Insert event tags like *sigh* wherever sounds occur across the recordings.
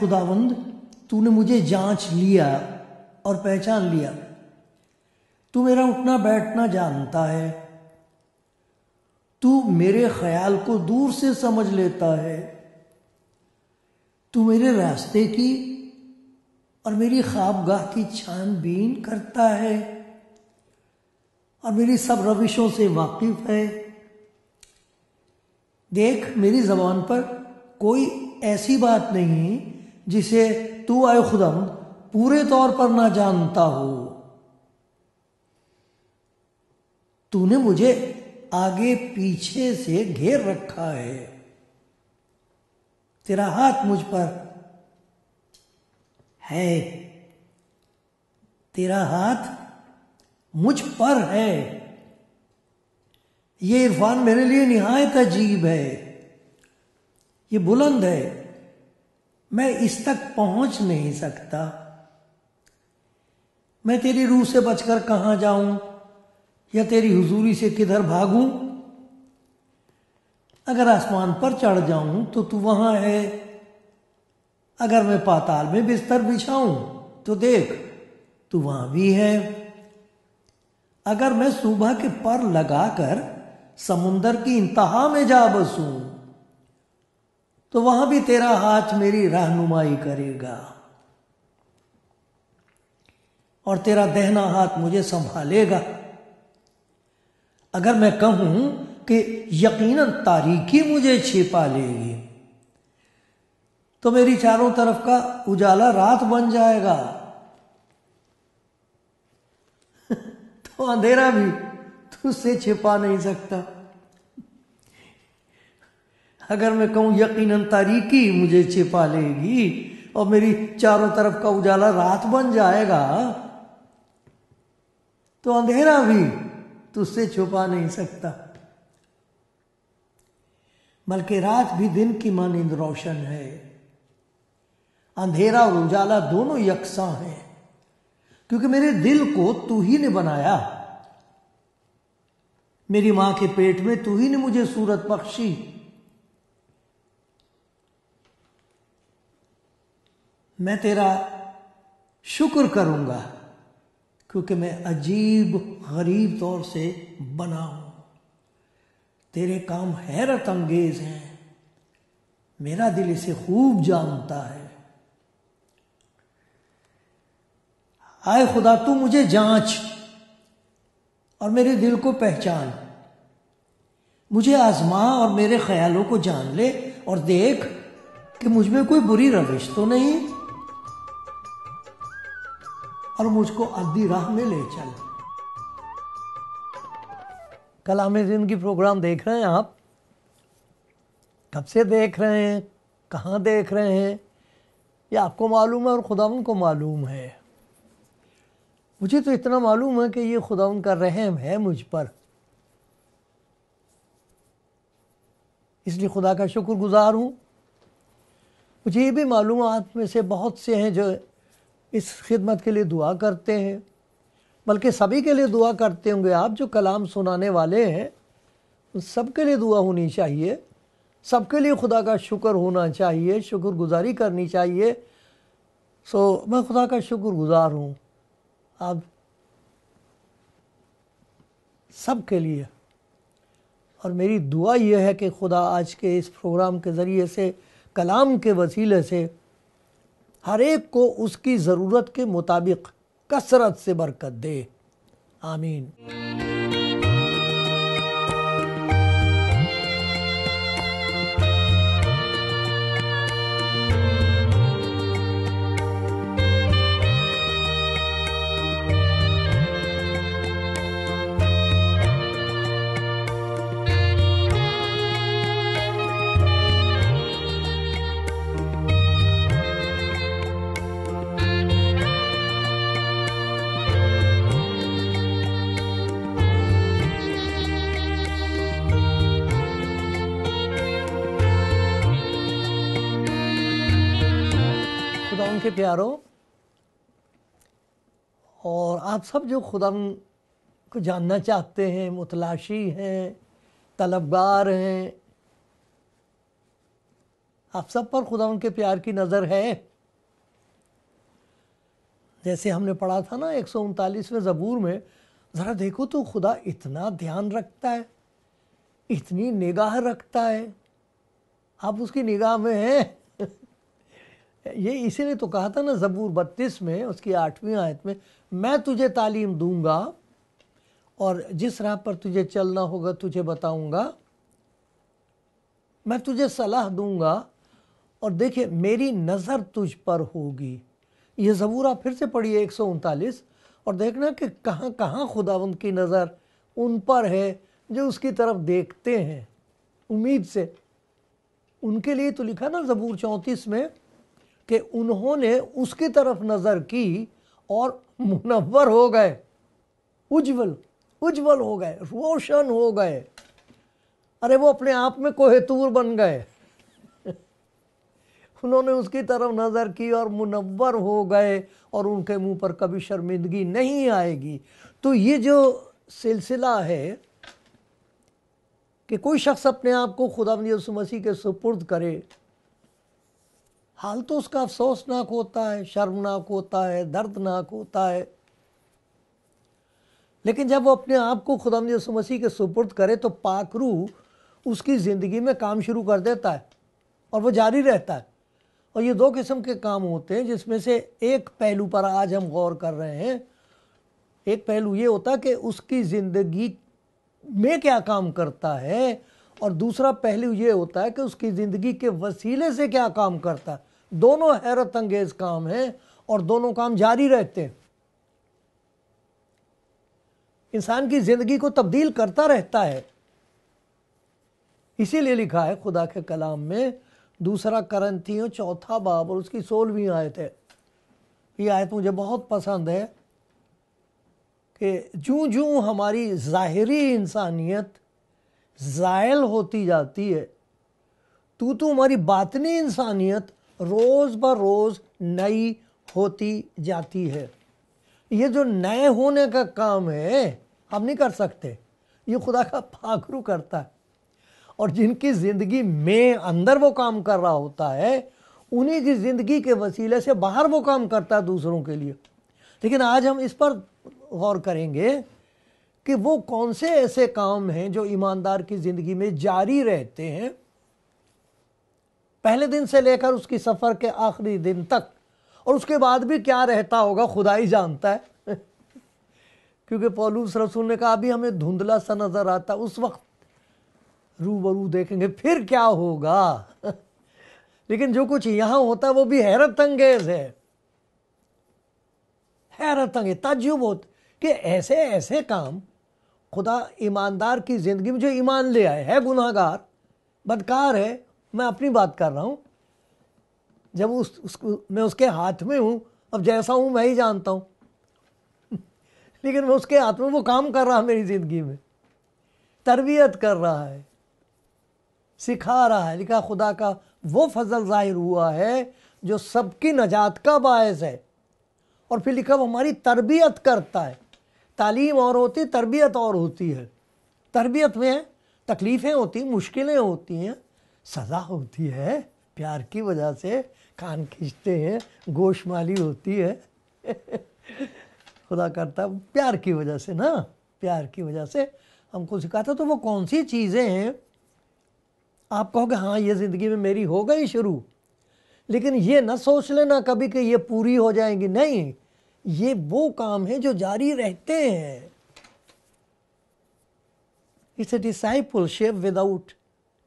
खुदावंद तूने मुझे जांच लिया और पहचान लिया तू मेरा उठना बैठना जानता है तू मेरे ख्याल को दूर से समझ लेता है तू मेरे रास्ते की और मेरी ख्वाबगाह की छानबीन करता है और मेरी सब रविशों से वाकिफ है देख मेरी जबान पर कोई ऐसी बात नहीं जिसे तू आय खुदम पूरे तौर पर ना जानता हो तूने मुझे आगे पीछे से घेर रखा है तेरा हाथ मुझ पर है तेरा हाथ मुझ पर है ये इरफान मेरे लिए निहायत अजीब है ये बुलंद है मैं इस तक पहुंच नहीं सकता मैं तेरी रूह से बचकर कहां जाऊं या तेरी हुजूरी से किधर भागूं अगर आसमान पर चढ़ जाऊं तो तू वहां है अगर मैं पाताल में बिस्तर बिछाऊं तो देख तू वहां भी है अगर मैं सुबह के पर लगाकर समुंदर की इंतहा में जा बसूं तो वहां भी तेरा हाथ मेरी रहनुमाई करेगा और तेरा दहना हाथ मुझे संभालेगा अगर मैं कहूं कि यकीनन तारीखी मुझे छिपा लेगी तो मेरी चारों तरफ का उजाला रात बन जाएगा *laughs* तो अंधेरा भी तुझसे छिपा नहीं सकता अगर मैं कहूँ यकीनन तारीकी मुझे छिपा लेगी और मेरी चारों तरफ का उजाला रात बन जाएगा तो अंधेरा भी तुझसे छुपा नहीं सकता बल्कि रात भी दिन की मानिंद रोशन है अंधेरा और उजाला दोनों यकसा हैं क्योंकि मेरे दिल को तू ही ने बनाया मेरी मां के पेट में तू ही ने मुझे सूरत बख्शी मैं तेरा शुक्र करूंगा क्योंकि मैं अजीब गरीब तौर से बना हूं तेरे काम हैरत अंगेज हैं मेरा दिल इसे खूब जानता है आए खुदा तू मुझे जांच और मेरे दिल को पहचान मुझे आजमा और मेरे ख्यालों को जान ले और देख कि मुझमें कोई बुरी रविश तो नहीं और मुझको आधी राह में ले चल कल आमिर की प्रोग्राम देख रहे हैं आप कब से देख रहे हैं कहाँ देख रहे हैं ये आपको मालूम है और खुदावन को मालूम है मुझे तो इतना मालूम है कि ये खुदावन का रहम है मुझ पर इसलिए खुदा का शुक्र गुज़ार हूँ मुझे ये भी मालूम आप में से बहुत से हैं जो इस खिदमत के लिए दुआ करते हैं बल्कि सभी के लिए दुआ करते होंगे आप जो कलाम सुनाने वाले हैं उन सब के लिए दुआ होनी चाहिए सबके लिए खुदा का शुक्र होना चाहिए शुक्रगुजारी करनी चाहिए सो मैं खुदा का शुक्रगुजार हूँ आप सब के लिए और मेरी दुआ यह है कि खुदा आज के इस प्रोग्राम के ज़रिए से कलाम के वसीले से हर एक को उसकी ज़रूरत के मुताबिक कसरत से बरकत दे आमीन के प्यारो और आप सब जो खुदा को जानना चाहते हैं मुतलाशी हैं तलबगार हैं आप सब पर खुदा उनके प्यार की नज़र है जैसे हमने पढ़ा था ना एक उनतालीसवें ज़बूर में ज़रा देखो तो खुदा इतना ध्यान रखता है इतनी निगाह रखता है आप उसकी निगाह में हैं ये इसीलिए तो कहा था ना जबूर बत्तीस में उसकी आठवीं आयत में मैं तुझे तालीम दूंगा और जिस राह पर तुझे चलना होगा तुझे बताऊंगा मैं तुझे सलाह दूंगा और देखिए मेरी नज़र तुझ पर होगी ये ज़बूर आप फिर से पढ़िए एक सौ उनतालीस और देखना कि कहाँ कहाँ खुदावंद की नज़र उन पर है जो उसकी तरफ देखते हैं उम्मीद से उनके लिए तो लिखा ना ज़बूर चौंतीस में कि उन्होंने उसकी तरफ नज़र की और मुनवर हो गए उज्जवल उज्जवल हो गए रोशन हो गए अरे वो अपने आप में कोहेतूर बन गए *laughs* उन्होंने उसकी तरफ नज़र की और मुनवर हो गए और उनके मुंह पर कभी शर्मिंदगी नहीं आएगी तो ये जो सिलसिला है कि कोई शख्स अपने आप को खुदा मसीह के सुपुर्द करे हाल तो उसका अफसोसनाक होता है शर्मनाक होता है दर्दनाक होता है लेकिन जब वो अपने आप को खुदा यसु मसीह के सुपुर्द करे तो पाकरू उसकी ज़िंदगी में काम शुरू कर देता है और वो जारी रहता है और ये दो किस्म के काम होते हैं जिसमें से एक पहलू पर आज हम गौर कर रहे हैं एक पहलू ये होता है कि उसकी ज़िंदगी में क्या काम करता है और दूसरा पहलू ये होता है कि उसकी ज़िंदगी के वसीले से क्या काम करता है दोनों हैरत अंगेज काम हैं और दोनों काम जारी रहते हैं इंसान की ज़िंदगी को तब्दील करता रहता है इसीलिए लिखा है खुदा के कलाम में दूसरा करंथियों चौथा बाब और उसकी सोलहवीं आयत है ये आयत मुझे बहुत पसंद है कि जूं जूं हमारी ज़ाहरी इंसानियत ज़ायल होती जाती है तो तो हमारी बातनी इंसानियत रोज़ ब रोज़ नई होती जाती है ये जो नए होने का काम है हम नहीं कर सकते ये खुदा का फाखरू करता है और जिनकी ज़िंदगी में अंदर वो काम कर रहा होता है उन्हीं की ज़िंदगी के वसीले से बाहर वो काम करता है दूसरों के लिए लेकिन आज हम इस पर गौर करेंगे कि वो कौन से ऐसे काम हैं जो ईमानदार की ज़िंदगी में जारी रहते हैं पहले दिन से लेकर उसकी सफ़र के आखिरी दिन तक और उसके बाद भी क्या रहता होगा खुदा ही जानता है *laughs* क्योंकि पौलूस रसूल ने कहा अभी हमें धुंधला सा नज़र आता उस वक्त रूबरू देखेंगे फिर क्या होगा *laughs* लेकिन जो कुछ यहां होता है वो भी हैरत अंगेज है हैरत अंगेज ताजुब होते कि ऐसे ऐसे काम खुदा ईमानदार की ज़िंदगी में जो ईमान ले आए है गुनाहगार बदकार है मैं अपनी बात कर रहा हूँ जब उस उसको मैं उसके हाथ में हूँ अब जैसा हूँ मैं ही जानता हूँ *laughs* लेकिन मैं उसके हाथ में वो काम कर रहा है मेरी ज़िंदगी में तरबियत कर रहा है सिखा रहा है लिखा खुदा का वो फजल ज़ाहिर हुआ है जो सबकी नजात का बायस है और फिर लिखा वो हमारी तरबियत करता है तालीम और होती तरबियत और होती है तरबियत में तकलीफ़ें होती मुश्किलें होती हैं सज़ा होती है प्यार की वजह से कान खींचते हैं गोशमाली होती है *laughs* खुदा करता प्यार की वजह से ना प्यार की वजह से हमको सिखाता तो वो कौन सी चीज़ें हैं आप कहोगे हाँ ये ज़िंदगी में मेरी हो गई शुरू लेकिन ये ना सोच लेना कभी कि ये पूरी हो जाएंगी नहीं ये वो काम है जो जारी रहते हैं it's a discipleship without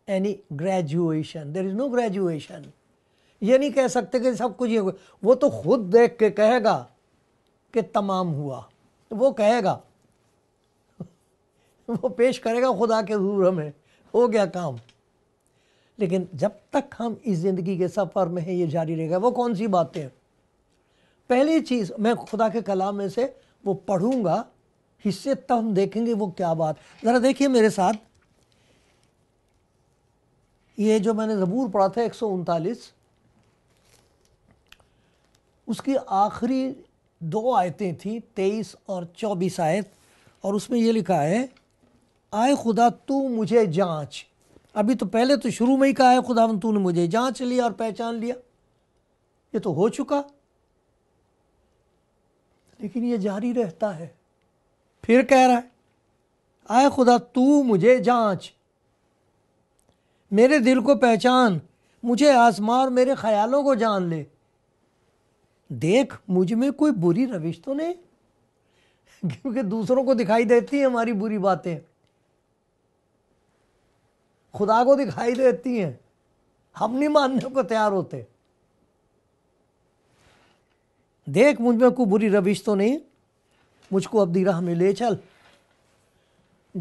any graduation there is no graduation ये नहीं कह सकते कि सब कुछ ये वो तो खुद देख के कहेगा कि तमाम हुआ वो कहेगा *laughs* वो पेश करेगा खुदा के दूर हमें हो गया काम लेकिन जब तक हम इस ज़िंदगी के सफ़र में हैं ये जारी रहेगा वो कौन सी बातें पहली चीज़ मैं खुदा के कलाम में से वो पढ़ूंगा हिस्से तब हम देखेंगे वो क्या बात ज़रा देखिए मेरे साथ ये जो मैंने ज़बूर पढ़ा था एक उसकी आखिरी दो आयतें थी तेईस और चौबीस आयत और उसमें ये लिखा है आए खुदा तू मुझे जांच अभी तो पहले तो शुरू में ही कहा है खुदा तू ने मुझे जांच लिया और पहचान लिया ये तो हो चुका लेकिन ये जारी रहता है फिर कह रहा है आए खुदा तू मुझे जांच मेरे दिल को पहचान मुझे आसमा और मेरे ख्यालों को जान ले देख मुझ में कोई बुरी रविश तो नहीं *laughs* क्योंकि दूसरों को दिखाई देती हैं हमारी बुरी बातें खुदा को दिखाई देती हैं हम नहीं मानने को तैयार होते देख मुझ में कोई बुरी रविश तो नहीं मुझको अब दीरा हमें ले चल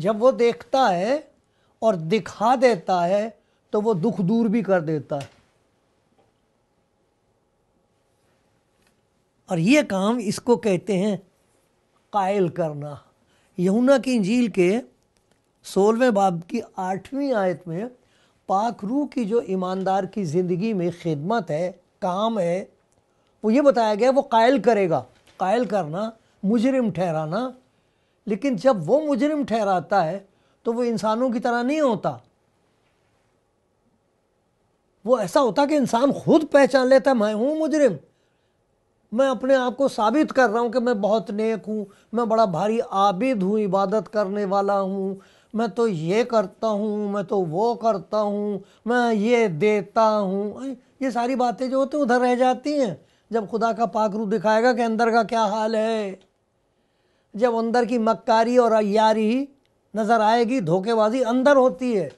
जब वो देखता है और दिखा देता है तो वो दुख दूर भी कर देता है और ये काम इसको कहते हैं कायल करना यमुना की झील के सोलहवें बाब की आठवीं आयत में पाखरू की जो ईमानदार की ज़िंदगी में खिदमत है काम है वो ये बताया गया वो कायल करेगा कायल करना मुजरिम ठहराना लेकिन जब वो मुजरिम ठहराता है तो वो इंसानों की तरह नहीं होता वो ऐसा होता कि इंसान खुद पहचान लेता है मैं हूँ मुजरिम मैं अपने आप को साबित कर रहा हूँ कि मैं बहुत नेक हूँ मैं बड़ा भारी आबिद हूँ इबादत करने वाला हूँ मैं तो ये करता हूँ मैं तो वो करता हूँ मैं ये देता हूँ ये सारी बातें जो होती उधर रह जाती हैं जब खुदा का पाक दिखाएगा कि अंदर का क्या हाल है जब अंदर की मक्कारी और अयारी नज़र आएगी धोखेबाजी अंदर होती है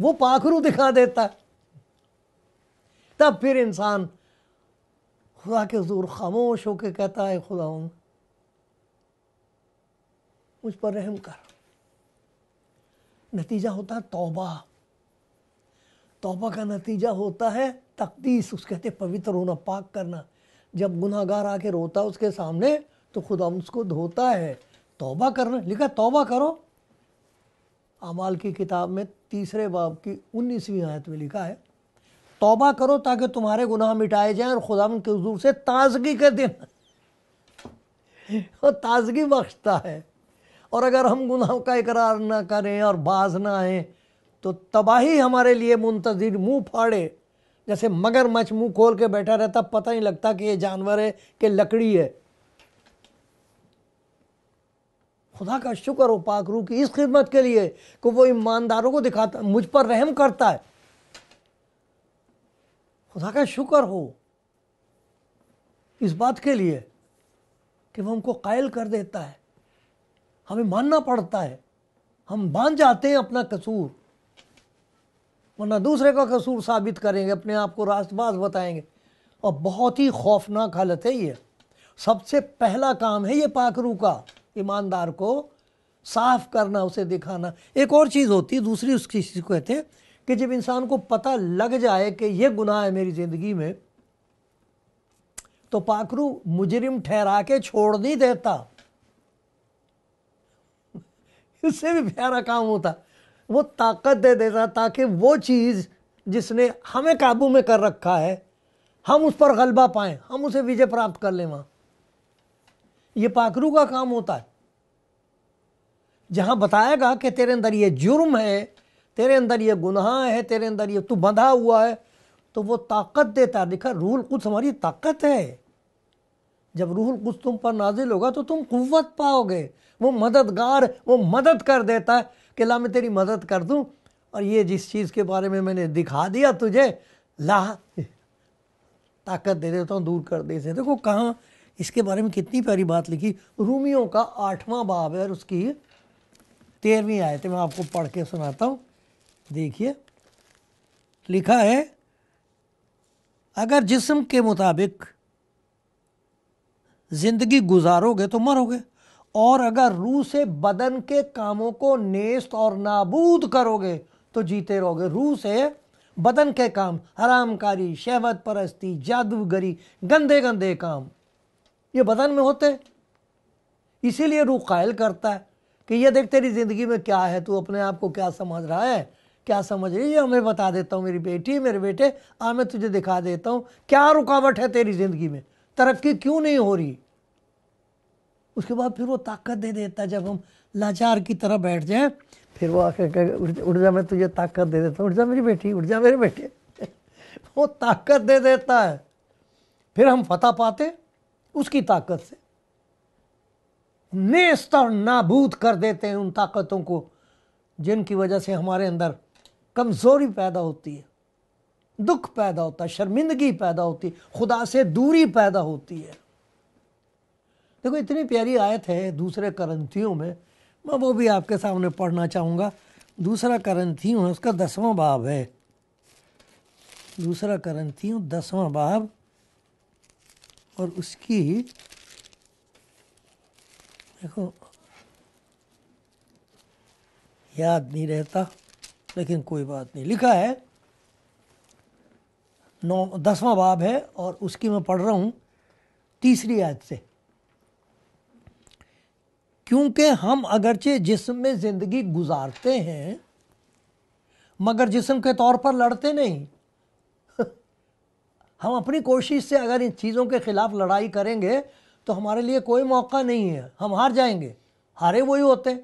वो पाखरू दिखा देता तब फिर इंसान खुदा के जोर खामोश होकर कहता है खुदा मुझ पर रहम कर नतीजा होता है तौबा तौबा का नतीजा होता है तकदीस उस कहते पवित्र होना पाक करना जब गुनाहगार आके रोता है उसके सामने तो खुदा उसको धोता है तोबा करना लिखा तोबा करो अमाल की किताब में तीसरे बाब की उन्नीसवीं आयत में लिखा है तोबा करो ताकि तुम्हारे गुनाह मिटाए जाएं और खुदा के हजूर से ताजगी कर देना *laughs* और ताजगी बख्शता है और अगर हम गुनाहों का इकरार ना करें और बाज ना आए तो तबाही हमारे लिए मुंतजिर मुंह फाड़े जैसे मगरमच्छ मुंह खोल के बैठा रहता पता नहीं लगता कि ये जानवर है कि लकड़ी है खुदा का शुक्र हो पाक रू की इस खिदमत के लिए कि वो ईमानदारों को दिखाता मुझ पर रहम करता है खुदा का शुक्र हो इस बात के लिए कि वो हमको कायल कर देता है हमें मानना पड़ता है हम मान जाते हैं अपना कसूर वरना दूसरे का कसूर साबित करेंगे अपने आप को रास्तबाज बताएंगे और बहुत ही खौफनाक हालत है ये सबसे पहला काम है ये पाखरू का ईमानदार को साफ करना उसे दिखाना एक और चीज़ होती है दूसरी उसकी चीज़ को कहते हैं कि जब इंसान को पता लग जाए कि यह गुनाह है मेरी ज़िंदगी में तो पाखरू मुजरिम ठहरा के छोड़ नहीं देता *laughs* इससे भी प्यारा काम होता वो ताकत दे देता ताकि वो चीज़ जिसने हमें काबू में कर रखा है हम उस पर गलबा पाएं हम उसे विजय प्राप्त कर लें वहाँ ये पाखरू का काम होता है जहाँ बताएगा कि तेरे अंदर ये जुर्म है तेरे अंदर ये गुनाह है तेरे अंदर ये तू बंधा हुआ है तो वो ताकत देता है देखा रूहुल कुछ हमारी ताकत है जब रूहुल कुछ तुम पर नाजिल होगा तो तुम कुत पाओगे वो मददगार वो मदद कर देता है कि ला मैं तेरी मदद कर दूँ और ये जिस चीज़ के बारे में मैंने दिखा दिया तुझे ला ताकत दे देता हूँ दूर कर दे से देखो कहाँ इसके बारे में कितनी प्यारी बात लिखी रूमियों का आठवां बाब है और उसकी तेरहवीं आए थे मैं आपको पढ़ के सुनाता हूँ देखिए लिखा है अगर जिस्म के मुताबिक जिंदगी गुजारोगे तो मरोगे और अगर रूह से बदन के कामों को नेस्त और नाबूद करोगे तो जीते रहोगे रूह से बदन के काम हरामकारी शहवत परस्ती जादूगरी गंदे गंदे काम ये बदन में होते इसीलिए रूह कायल करता है कि ये देख तेरी ज़िंदगी में क्या है तू अपने आप को क्या समझ रहा है क्या समझ रही है हमें बता देता हूँ मेरी बेटी मेरे बेटे आ मैं तुझे दिखा देता हूँ क्या रुकावट है तेरी ज़िंदगी में तरक्की क्यों नहीं हो रही उसके बाद फिर वो ताकत दे देता जब हम लाचार की तरह बैठ जाए फिर वो कह उठ जा मैं तुझे ताकत दे देता हूँ उठ जा मेरी बेटी उठ जा मेरे बेटे *laughs* वो ताकत दे देता है फिर हम फतह पाते उसकी ताकत से नेस्त और नाबूद कर देते हैं उन ताकतों को जिनकी वजह से हमारे अंदर कमज़ोरी पैदा होती है दुख पैदा होता है शर्मिंदगी पैदा होती है खुदा से दूरी पैदा होती है देखो इतनी प्यारी आयत है दूसरे करंथियों में मैं वो भी आपके सामने पढ़ना चाहूँगा दूसरा करंथियों है उसका दसवां बाब है दूसरा करंथियों दसवां बाब और उसकी देखो याद नहीं रहता लेकिन कोई बात नहीं लिखा है नौ दसवां बाब है और उसकी मैं पढ़ रहा हूँ तीसरी आयत से क्योंकि हम अगरचे जिसम में ज़िंदगी गुजारते हैं मगर जिसम के तौर पर लड़ते नहीं *laughs* हम अपनी कोशिश से अगर इन चीज़ों के ख़िलाफ़ लड़ाई करेंगे तो हमारे लिए कोई मौका नहीं है हम हार जाएंगे हारे वही होते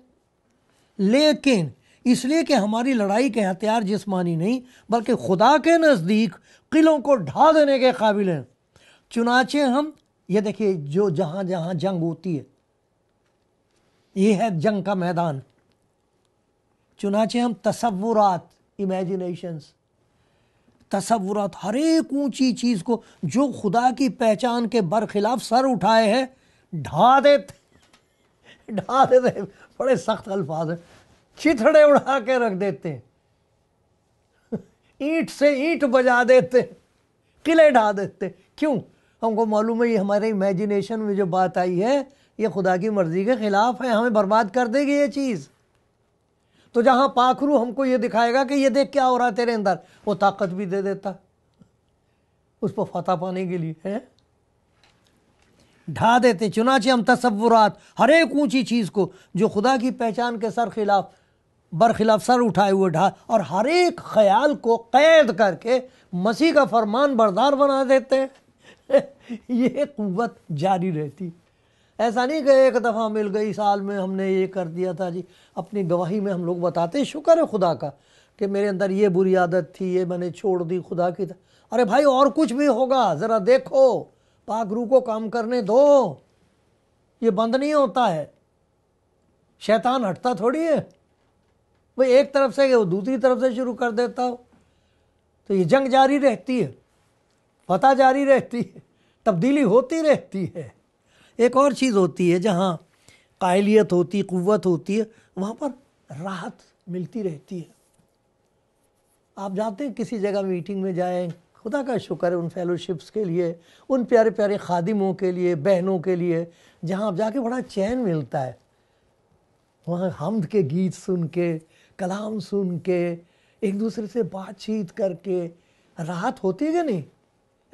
लेकिन इसलिए कि हमारी लड़ाई के हथियार जिस्मानी नहीं बल्कि खुदा के नज़दीक किलों को ढा देने के काबिल हैं चुनाचे हम ये देखिए जो जहाँ जहाँ जंग होती है ये है जंग का मैदान चुनाचे हम तस्वुरात इमेजिनेशंस तस्वुरात हर एक ऊंची चीज़ को जो खुदा की पहचान के बरखिलाफ सर उठाए हैं ढा देते ढा देते बड़े सख्त अल्फाज हैं चिथड़े उड़ा के रख देते ईट ईंट से ईंट बजा देते किले ढा देते क्यों हमको मालूम है ये हमारे इमेजिनेशन में जो बात आई है ये खुदा की मर्ज़ी के ख़िलाफ़ है हमें बर्बाद कर देगी ये चीज़ तो जहाँ पाखरू हमको ये दिखाएगा कि ये देख क्या हो रहा है तेरे अंदर वो ताकत भी दे देता उस पर फतेह पाने के लिए है ढा देते चुनाचे हम तस्वुरात हर एक ऊँची चीज़ को जो खुदा की पहचान के सर खिलाफ बर खिलाफ सर उठाए हुए ढा और हर एक ख्याल को कैद करके मसीह का फरमान बरदार बना देते हैं *laughs* ये कुत जारी रहती ऐसा नहीं कि एक दफ़ा मिल गई साल में हमने ये कर दिया था जी अपनी गवाही में हम लोग बताते शुक्र है खुदा का कि मेरे अंदर ये बुरी आदत थी ये मैंने छोड़ दी खुदा की अरे भाई और कुछ भी होगा ज़रा देखो पाक रू को काम करने दो ये बंद नहीं होता है शैतान हटता थोड़ी है वो एक तरफ से वो दूसरी तरफ से शुरू कर देता हो तो ये जंग जारी रहती है पता जारी रहती है तब्दीली होती रहती है एक और चीज़ होती है जहाँ कायलियत होती क़वत होती है वहाँ पर राहत मिलती रहती है आप जाते हैं किसी जगह मीटिंग में जाएं खुदा का शुक्र है उन फेलोशिप्स के लिए उन प्यारे प्यारे खादिमों के लिए बहनों के लिए जहाँ आप जाके बड़ा चैन मिलता है वहाँ हमद के गीत सुन के कलाम सुन के एक दूसरे से बातचीत करके राहत होती है कि नहीं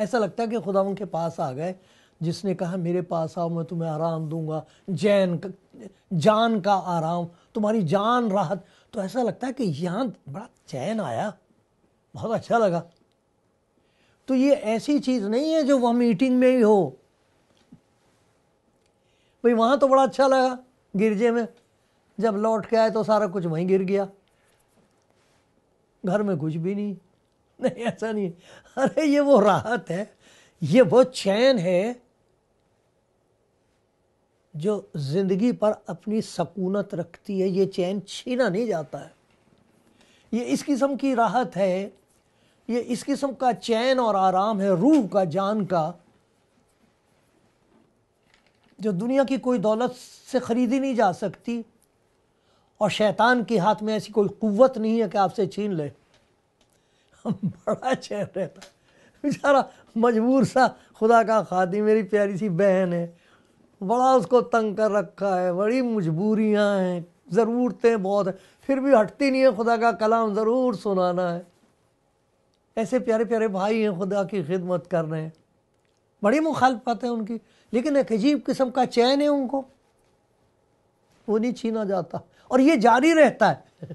ऐसा लगता है कि खुदा उनके पास आ गए जिसने कहा मेरे पास आओ मैं तुम्हें आराम दूंगा जैन जान का आराम तुम्हारी जान राहत तो ऐसा लगता है कि यहाँ बड़ा चैन आया बहुत अच्छा लगा तो ये ऐसी चीज़ नहीं है जो वह मीटिंग में ही हो भाई वहाँ तो बड़ा अच्छा लगा गिरजे में जब लौट के आए तो सारा कुछ वहीं गिर गया घर में कुछ भी नहीं नहीं ऐसा नहीं अरे ये वो राहत है ये वो चैन है जो ज़िंदगी पर अपनी सकूनत रखती है ये चैन छीना नहीं जाता है ये इस किस्म की राहत है ये इस किस्म का चैन और आराम है रूह का जान का जो दुनिया की कोई दौलत से ख़रीदी नहीं जा सकती और शैतान के हाथ में ऐसी कोई कुवत नहीं है कि आपसे छीन ले बड़ा चैन रहता बेचारा मजबूर सा खुदा का खादी मेरी प्यारी सी बहन है बड़ा उसको तंग कर रखा है बड़ी मजबूरियाँ हैं ज़रूरतें बहुत हैं फिर भी हटती नहीं है खुदा का कलाम ज़रूर सुनाना है ऐसे प्यारे प्यारे भाई हैं खुदा की खिदमत कर रहे हैं बड़ी मुखालफत है उनकी लेकिन एक अजीब किस्म का चैन है उनको वो नहीं छीना जाता और ये जारी रहता है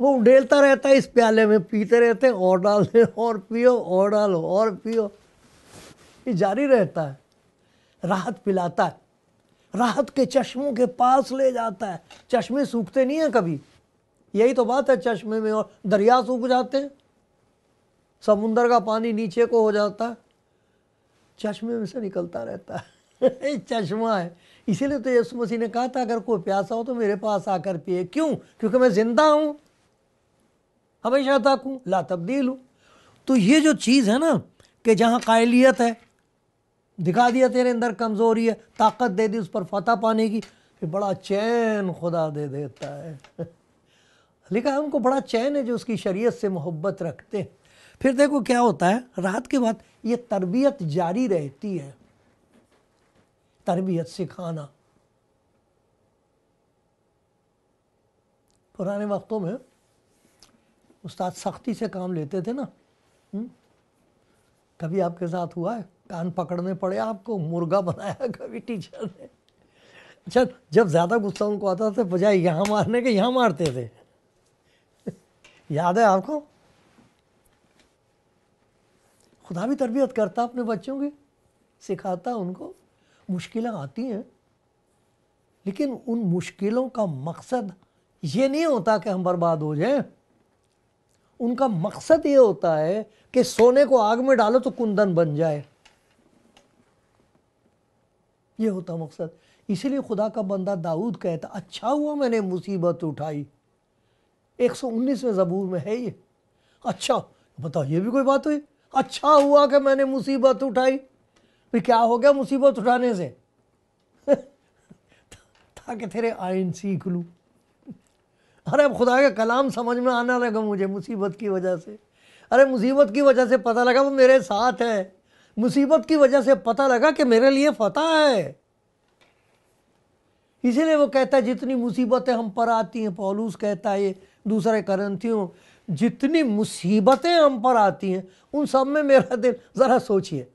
वो उडेलता रहता है इस प्याले में पीते रहते हैं और डाल और पियो और डालो और पियो ये जारी रहता है राहत पिलाता है राहत के चश्मों के पास ले जाता है चश्मे सूखते नहीं हैं कभी यही तो बात है चश्मे में और दरिया सूख जाते हैं समुंदर का पानी नीचे को हो जाता है चश्मे में से निकलता रहता है *laughs* चश्मा है इसीलिए तो यीशु मसीह ने कहा था अगर कोई प्यासा हो तो मेरे पास आकर पिए क्यों क्योंकि मैं जिंदा हूँ हमेशा तक हूं ला तब्दील हूँ तो ये जो चीज़ है ना कि जहाँ कायलियत है दिखा दिया तेरे अंदर कमज़ोरी है ताकत दे दी उस पर फतह पाने की फिर बड़ा चैन खुदा दे देता है *laughs* लिखा है उनको बड़ा चैन है जो उसकी शरीयत से मोहब्बत रखते हैं फिर देखो क्या होता है रात के बाद ये तरबियत जारी रहती है तरबियत सिखाना पुराने वक्तों में उस्ताद सख्ती से काम लेते थे ना हुँ? हम्म? कभी आपके साथ हुआ है कान पकड़ने पड़े आपको मुर्गा बनाया कभी टीचर ने अच्छा जब ज़्यादा गुस्सा उनको आता था तो बजाय यहाँ मारने के यहाँ मारते थे याद है आपको खुदा भी तरबियत करता अपने बच्चों की सिखाता उनको मुश्किलें आती हैं लेकिन उन मुश्किलों का मकसद ये नहीं होता कि हम बर्बाद हो जाएं उनका मकसद ये होता है कि सोने को आग में डालो तो कुंदन बन जाए ये होता मकसद इसीलिए खुदा का बंदा दाऊद कहता अच्छा हुआ मैंने मुसीबत उठाई एक सौ उन्नीस में ज़बूर में है ये अच्छा बताओ ये भी कोई बात हुई अच्छा हुआ कि मैंने मुसीबत उठाई फिर क्या हो गया मुसीबत उठाने से *laughs* ताकि तेरे आयन सीख लूँ अरे अब खुदा का कलाम समझ में आना लगा मुझे मुसीबत की वजह से अरे मुसीबत की वजह से पता लगा वो मेरे साथ है मुसीबत की वजह से पता लगा कि मेरे लिए फतेह है इसीलिए वो कहता है जितनी मुसीबतें हम पर आती हैं पौलूस कहता है ये दूसरे करंथियों जितनी मुसीबतें हम पर आती हैं उन सब में मेरा दिल ज़रा सोचिए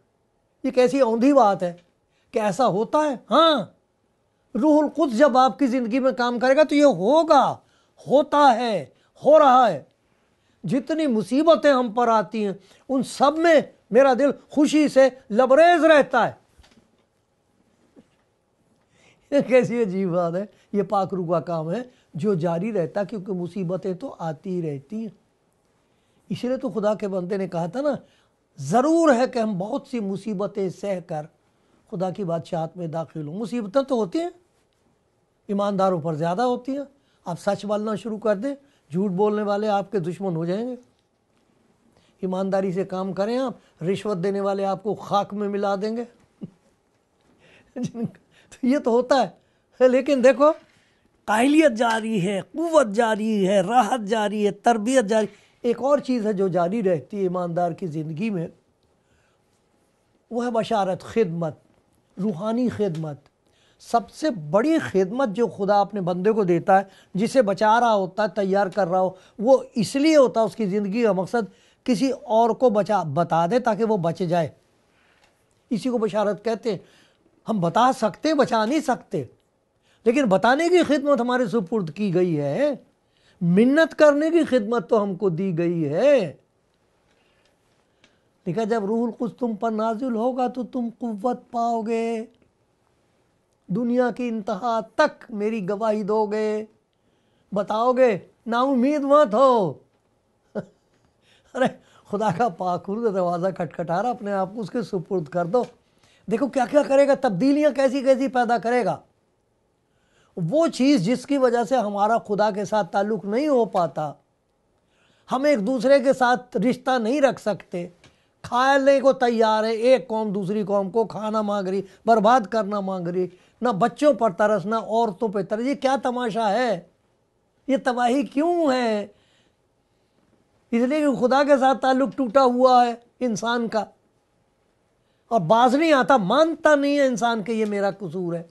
ये कैसी औंधी बात है कि ऐसा होता है हाँ रूहुल खुद जब आपकी ज़िंदगी में काम करेगा तो ये होगा होता है हो रहा है जितनी मुसीबतें हम पर आती हैं उन सब में मेरा दिल खुशी से लबरेज रहता है कैसी अजीब बात है ये पाखरू का काम है जो जारी रहता क्योंकि मुसीबतें तो आती रहती हैं इसलिए तो खुदा के बंदे ने कहा था ना ज़रूर है कि हम बहुत सी मुसीबतें सह कर खुदा की बादशाहत में दाखिल हों मुसीबतें तो होती हैं ईमानदारों पर ज़्यादा होती हैं आप सच बोलना शुरू कर दें झूठ बोलने वाले आपके दुश्मन हो जाएंगे ईमानदारी से काम करें आप रिश्वत देने वाले आपको खाक में मिला देंगे *laughs* तो ये तो होता है लेकिन देखो काहलियत जारी है क़वत जारी है राहत जारी है तरबियत जारी एक और चीज़ है जो जारी रहती है ईमानदार की ज़िंदगी में वह है बशारत खिदमत रूहानी खिदमत सबसे बड़ी खिदमत जो खुदा अपने बंदे को देता है जिसे बचा रहा होता है तैयार कर रहा हो वो इसलिए होता है उसकी ज़िंदगी का मकसद किसी और को बचा बता दे ताकि वो बच जाए इसी को बशारत कहते हैं हम बता सकते बचा नहीं सकते लेकिन बताने की खिदमत हमारे सुपुर्द की गई है मिन्नत करने की खिदमत तो हमको दी गई है देखा जब रूहुल कुछ तुम पर नाजिल होगा तो तुम कुत पाओगे दुनिया की इंतहा तक मेरी गवाही दोगे बताओगे ना उम्मीद मत हो अरे खुदा का पाखुर का दरवाज़ा खटखटा रहा अपने आप को उसके सुपुर्द कर दो देखो क्या क्या करेगा तब्दीलियाँ कैसी कैसी पैदा करेगा वो चीज़ जिसकी वजह से हमारा खुदा के साथ ताल्लुक नहीं हो पाता हम एक दूसरे के साथ रिश्ता नहीं रख सकते खाने को तैयार है एक कौम दूसरी कौम को खाना मांग रही बर्बाद करना मांग रही ना बच्चों पर तरस ना औरतों पर तरस ये क्या तमाशा है ये तबाही क्यों है इसलिए कि खुदा के साथ ताल्लुक टूटा हुआ है इंसान का और बाज नहीं आता मानता नहीं है इंसान के ये मेरा कसूर है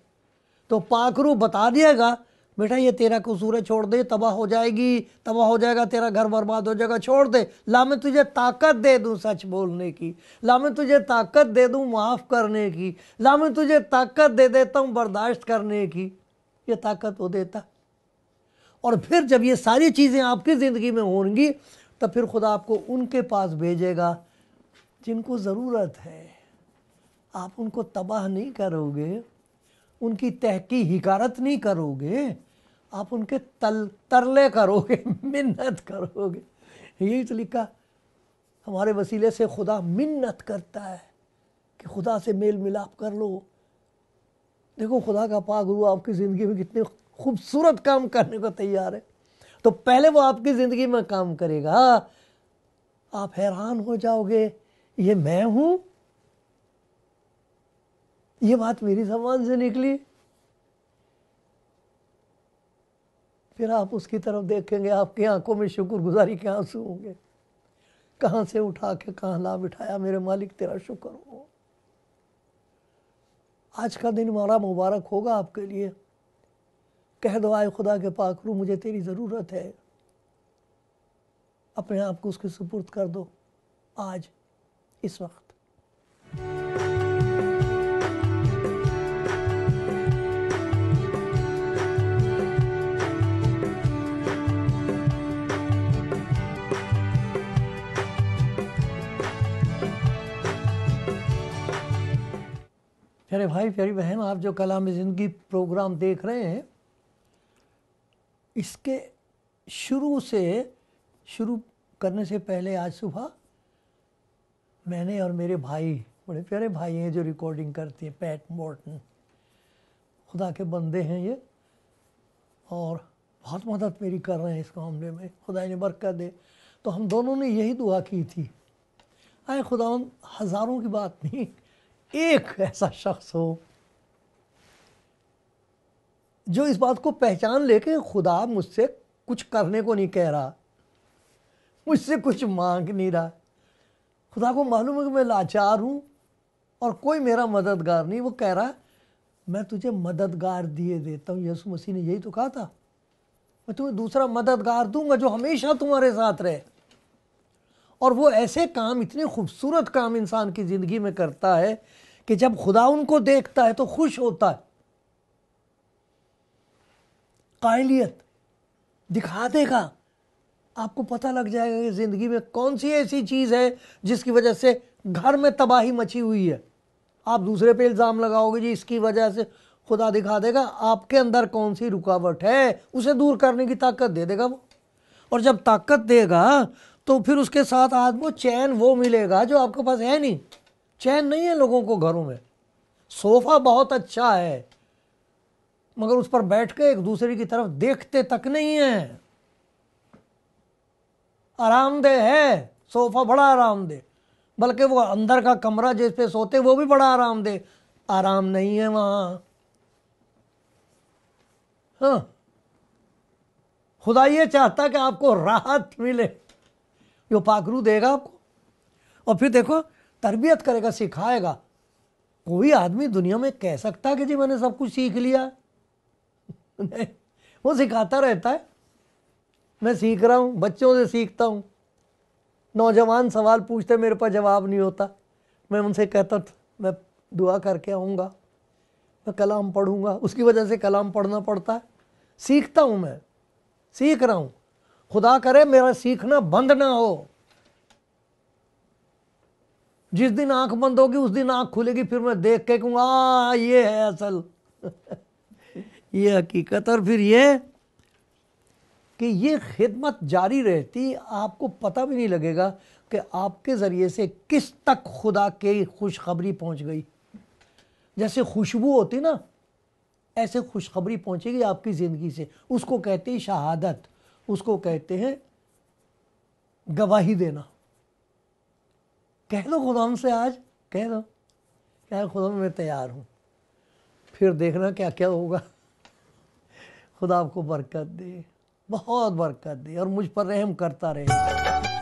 तो पाखरू बता दिएगा बेटा ये तेरा कसूर है छोड़ दे तबाह हो जाएगी तबाह हो जाएगा तेरा घर बर्बाद हो जाएगा छोड़ दे ला मैं तुझे ताकत दे दूँ सच बोलने की ला मैं तुझे ताकत दे दूँ माफ़ करने की ला मैं तुझे ताकत दे देता हूँ बर्दाश्त करने की ये ताकत वो देता और फिर जब ये सारी चीज़ें आपकी ज़िंदगी में होंगी तब तो फिर खुदा आपको उनके पास भेजेगा जिनको ज़रूरत है आप उनको तबाह नहीं करोगे उनकी तहकी हिकारत नहीं करोगे आप उनके तल तरले करोगे *laughs* मिन्नत करोगे यही तो लिखा हमारे वसीले से खुदा मिन्नत करता है कि खुदा से मेल मिलाप कर लो देखो खुदा का पाक आपकी ज़िंदगी में कितने खूबसूरत काम करने को तैयार है तो पहले वो आपकी ज़िंदगी में काम करेगा आप हैरान हो जाओगे ये मैं हूं ये बात मेरी जबान से निकली फिर आप उसकी तरफ देखेंगे आपकी आंखों में शुक्रगुजारी के आंसू होंगे कहां से उठा के कहां ला बिठाया मेरे मालिक तेरा शुक्र हो आज का दिन हमारा मुबारक होगा आपके लिए कह दो आए खुदा के पाक रू मुझे तेरी ज़रूरत है अपने आप को उसके सुपुर्द कर दो आज इस वक्त प्यारे भाई प्यारी बहन आप जो कलाम ज़िंदगी प्रोग्राम देख रहे हैं इसके शुरू से शुरू करने से पहले आज सुबह मैंने और मेरे भाई बड़े प्यारे भाई हैं जो रिकॉर्डिंग करते हैं पैट मॉर्टन खुदा के बंदे हैं ये और बहुत मदद मेरी कर रहे हैं इस मामले में खुदा ने बरकत दे तो हम दोनों ने यही दुआ की थी आए खुदा हज़ारों की बात नहीं एक ऐसा शख्स हो जो इस बात को पहचान लेके खुदा मुझसे कुछ करने को नहीं कह रहा मुझसे कुछ मांग नहीं रहा खुदा को मालूम है कि मैं लाचार हूँ और कोई मेरा मददगार नहीं वो कह रहा मैं तुझे मददगार दिए देता हूँ यसु मसीह ने यही तो कहा था मैं तुम्हें दूसरा मददगार दूंगा जो हमेशा तुम्हारे साथ रहे और वो ऐसे काम इतने खूबसूरत काम इंसान की ज़िंदगी में करता है कि जब खुदा उनको देखता है तो खुश होता है कायलियत दिखा देगा आपको पता लग जाएगा कि ज़िंदगी में कौन सी ऐसी चीज़ है जिसकी वजह से घर में तबाही मची हुई है आप दूसरे पे इल्ज़ाम लगाओगे जी इसकी वजह से खुदा दिखा देगा आपके अंदर कौन सी रुकावट है उसे दूर करने की ताकत दे देगा वो और जब ताकत देगा तो फिर उसके साथ आदमी चैन वो मिलेगा जो आपके पास है नहीं चैन नहीं है लोगों को घरों में सोफ़ा बहुत अच्छा है मगर उस पर बैठ के एक दूसरे की तरफ देखते तक नहीं है आरामदेह है सोफा बड़ा आरामदेह बल्कि वो अंदर का कमरा जिस पे सोते वो भी बड़ा आरामदेह आराम नहीं है वहां हाँ खुदा ये चाहता कि आपको राहत मिले जो पाखरू देगा आपको और फिर देखो तरबियत करेगा सिखाएगा कोई आदमी दुनिया में कह सकता कि जी मैंने सब कुछ सीख लिया वो सिखाता रहता है मैं सीख रहा हूँ बच्चों से सीखता हूँ नौजवान सवाल पूछते मेरे पास जवाब नहीं होता मैं उनसे कहता था मैं दुआ करके आऊँगा मैं कलाम पढ़ूँगा उसकी वजह से कलाम पढ़ना पड़ता है सीखता हूँ मैं सीख रहा हूँ खुदा करे मेरा सीखना बंद ना हो जिस दिन आंख बंद होगी उस दिन आंख खुलेगी फिर मैं देख के कहूँगा ये है असल *laughs* ये हकीकत और फिर ये कि ये खिदमत जारी रहती आपको पता भी नहीं लगेगा कि आपके ज़रिए से किस तक खुदा की खुशखबरी पहुंच गई जैसे खुशबू होती ना ऐसे खुशखबरी पहुंचेगी आपकी ज़िंदगी से उसको कहते हैं शहादत उसको कहते हैं गवाही देना कह दो खुदा से आज कह दो क्या खुदा मैं तैयार हूँ फिर देखना क्या क्या होगा खुदा आपको बरकत दे बहुत बरकत दे और मुझ पर रहम करता रहे